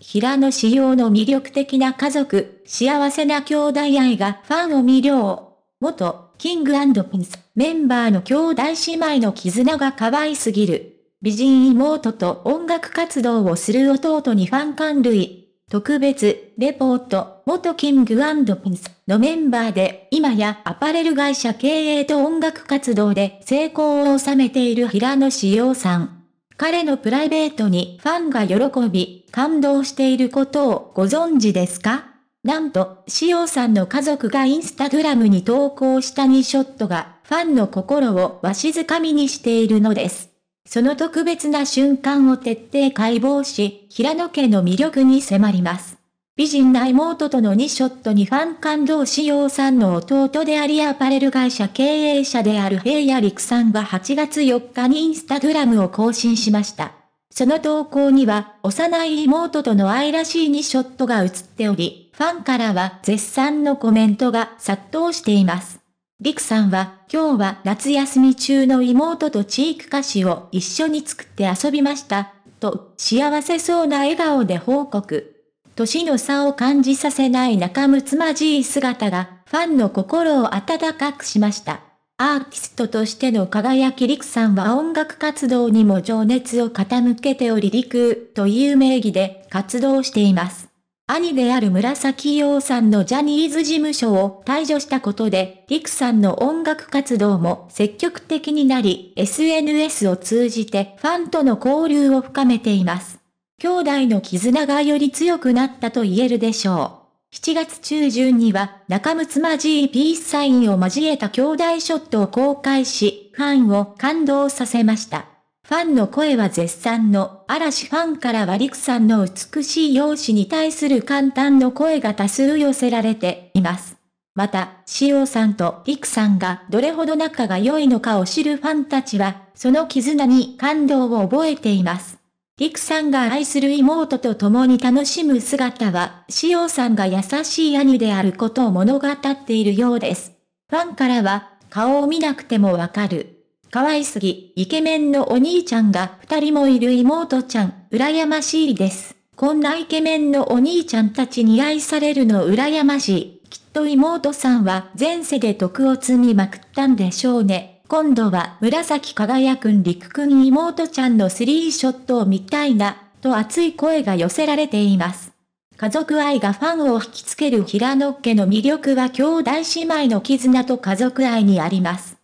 平野紫耀の魅力的な家族、幸せな兄弟愛がファンを魅了。元、キングピンス、メンバーの兄弟姉妹の絆が可愛すぎる。美人妹と音楽活動をする弟にファン感類。特別、レポート、元キングピンスのメンバーで、今やアパレル会社経営と音楽活動で成功を収めている平野紫耀さん。彼のプライベートにファンが喜び、感動していることをご存知ですかなんと、塩さんの家族がインスタグラムに投稿した2ショットが、ファンの心をわしづかみにしているのです。その特別な瞬間を徹底解剖し、平野家の魅力に迫ります。美人な妹との2ショットにファン感動しようさんの弟でありアパレル会社経営者である平野陸さんは8月4日にインスタグラムを更新しました。その投稿には、幼い妹との愛らしい2ショットが映っており、ファンからは絶賛のコメントが殺到しています。陸さんは、今日は夏休み中の妹とチーク菓子を一緒に作って遊びました、と、幸せそうな笑顔で報告。歳の差を感じさせない仲睦まじい姿が、ファンの心を温かくしました。アーティストとしての輝き陸さんは音楽活動にも情熱を傾けており陸という名義で活動しています。兄である紫陽さんのジャニーズ事務所を退場したことで、陸さんの音楽活動も積極的になり、SNS を通じてファンとの交流を深めています。兄弟の絆がより強くなったと言えるでしょう。7月中旬には仲睦まじいピースサインを交えた兄弟ショットを公開し、ファンを感動させました。ファンの声は絶賛の嵐ファンからは陸さんの美しい容姿に対する簡単の声が多数寄せられています。また、塩さんと陸さんがどれほど仲が良いのかを知るファンたちは、その絆に感動を覚えています。クさんが愛する妹と共に楽しむ姿は、塩さんが優しい兄であることを物語っているようです。ファンからは、顔を見なくてもわかる。可愛すぎ、イケメンのお兄ちゃんが二人もいる妹ちゃん、羨ましいです。こんなイケメンのお兄ちゃんたちに愛されるの羨ましい。きっと妹さんは前世で徳を積みまくったんでしょうね。今度は紫輝くん陸くん妹ちゃんのスリーショットを見たいな、と熱い声が寄せられています。家族愛がファンを引きつける平野家の魅力は兄弟姉妹の絆と家族愛にあります。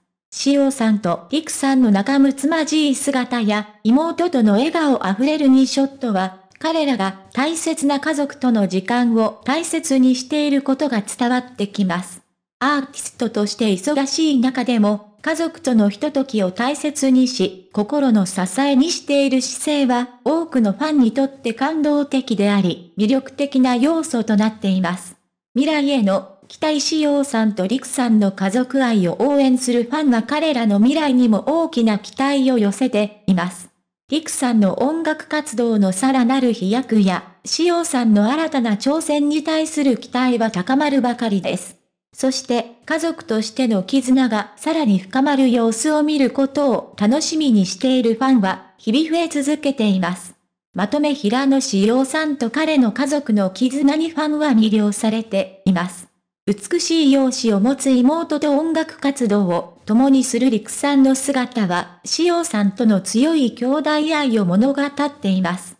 塩さんと陸さんの仲睦まじい姿や妹との笑顔あふれる2ショットは、彼らが大切な家族との時間を大切にしていることが伝わってきます。アーティストとして忙しい中でも家族とのひとときを大切にし、心の支えにしている姿勢は、多くのファンにとって感動的であり、魅力的な要素となっています。未来への期待しようさんとりくさんの家族愛を応援するファンは彼らの未来にも大きな期待を寄せています。りくさんの音楽活動のさらなる飛躍や、しおさんの新たな挑戦に対する期待は高まるばかりです。そして家族としての絆がさらに深まる様子を見ることを楽しみにしているファンは日々増え続けています。まとめ平野志陽さんと彼の家族の絆にファンは魅了されています。美しい容姿を持つ妹と音楽活動を共にする陸さんの姿は、潮さんとの強い兄弟愛を物語っています。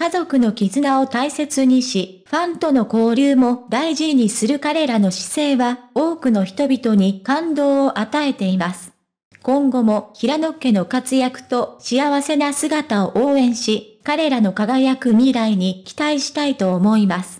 家族の絆を大切にし、ファンとの交流も大事にする彼らの姿勢は、多くの人々に感動を与えています。今後も平野家の活躍と幸せな姿を応援し、彼らの輝く未来に期待したいと思います。